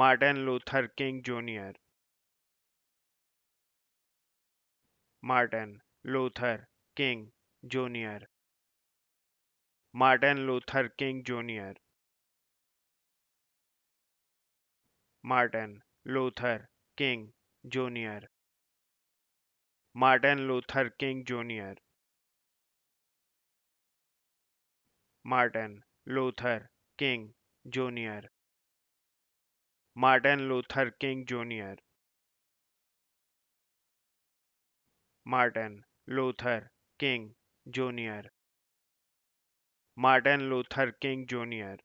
Martin Luther King Jr. Martin Luther King Jr. Martin Luther King Jr. Martin Luther King Jr. Martin Luther King Jr. Martin Luther King Jr. Martin Luther King Jr. Martin Luther King Jr. Martin Luther King Jr.